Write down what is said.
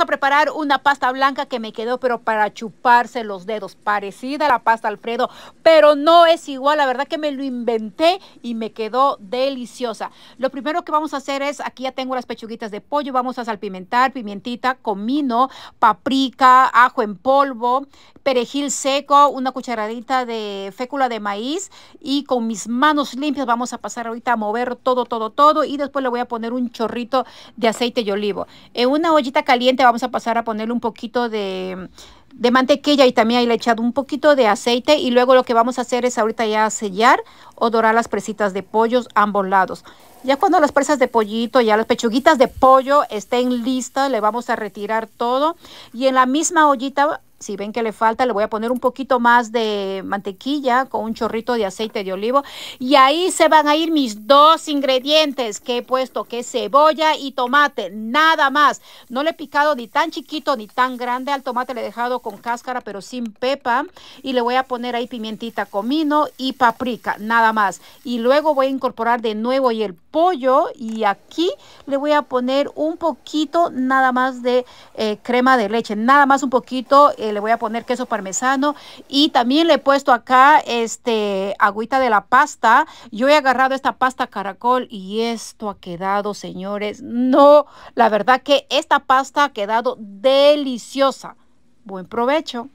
a preparar una pasta blanca que me quedó, pero para chuparse los dedos. Parecida a la pasta Alfredo, pero no es igual. La verdad que me lo inventé y me quedó deliciosa. Lo primero que vamos a hacer es, aquí ya tengo las pechuguitas de pollo. Vamos a salpimentar pimientita, comino, paprika, ajo en polvo, perejil seco, una cucharadita de fécula de maíz. Y con mis manos limpias vamos a pasar ahorita a mover todo, todo, todo. Y después le voy a poner un chorrito de aceite de olivo. En una ollita caliente vamos a pasar a ponerle un poquito de, de mantequilla y también ahí le he echado un poquito de aceite y luego lo que vamos a hacer es ahorita ya sellar o dorar las presitas de pollos ambos lados. Ya cuando las presas de pollito, ya las pechuguitas de pollo estén listas, le vamos a retirar todo y en la misma ollita si ven que le falta, le voy a poner un poquito más de mantequilla con un chorrito de aceite de olivo. Y ahí se van a ir mis dos ingredientes que he puesto, que cebolla y tomate, nada más. No le he picado ni tan chiquito ni tan grande al tomate, le he dejado con cáscara, pero sin pepa. Y le voy a poner ahí pimientita, comino y paprika, nada más. Y luego voy a incorporar de nuevo y el pollo y aquí le voy a poner un poquito nada más de eh, crema de leche, nada más un poquito, eh, le voy a poner queso parmesano y también le he puesto acá este agüita de la pasta. Yo he agarrado esta pasta caracol y esto ha quedado, señores, no, la verdad que esta pasta ha quedado deliciosa. Buen provecho.